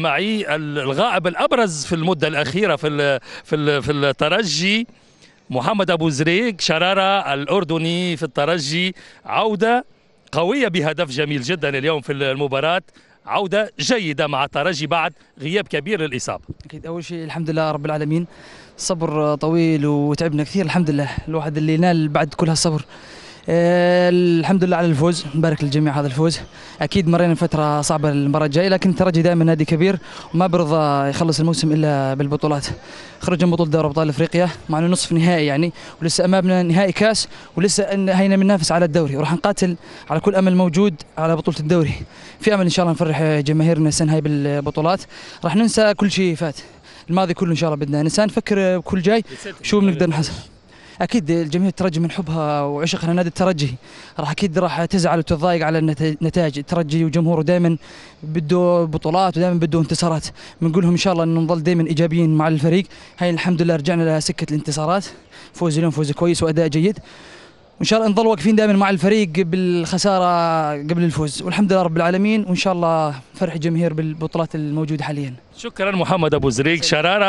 معي الغائب الابرز في المده الاخيره في في في الترجي محمد ابو زريق شراره الاردني في الترجي عوده قويه بهدف جميل جدا اليوم في المباراه عوده جيده مع الترجي بعد غياب كبير للاصابه. اكيد اول شيء الحمد لله رب العالمين صبر طويل وتعبنا كثير الحمد لله الواحد اللي نال بعد كل هالصبر آه، الحمد لله على الفوز نبارك للجميع هذا الفوز اكيد مرينا فتره صعبه المباراه الجايه لكن الترجي دائما نادي كبير وما برضى يخلص الموسم الا بالبطولات خرج من بطوله دوري ابطال افريقيا مع انه نصف نهائي يعني ولسه امامنا نهائي كاس ولسه هينا بننافس على الدوري وراح نقاتل على كل امل موجود على بطوله الدوري في امل ان شاء الله نفرح جماهيرنا السنه هاي بالبطولات راح ننسى كل شيء فات الماضي كله ان شاء الله بدنا الله ننسى نفكر بكل جاي شو بنقدر نحصل اكيد الجميع الترجي من حبها وعشقها لنادي الترجي راح اكيد راح تزعل وتتضايق على نتائج الترجي وجمهوره دائما بده بطولات ودائما بده انتصارات بنقول لهم ان شاء الله انه نضل دائما ايجابيين مع الفريق هاي الحمد لله رجعنا لسكه الانتصارات فوز اليوم فوز كويس واداء جيد وان شاء الله نضل واقفين دائما مع الفريق بالخساره قبل الفوز والحمد لله رب العالمين وان شاء الله فرح الجماهير بالبطولات الموجوده حاليا شكرا محمد ابو زريق شراره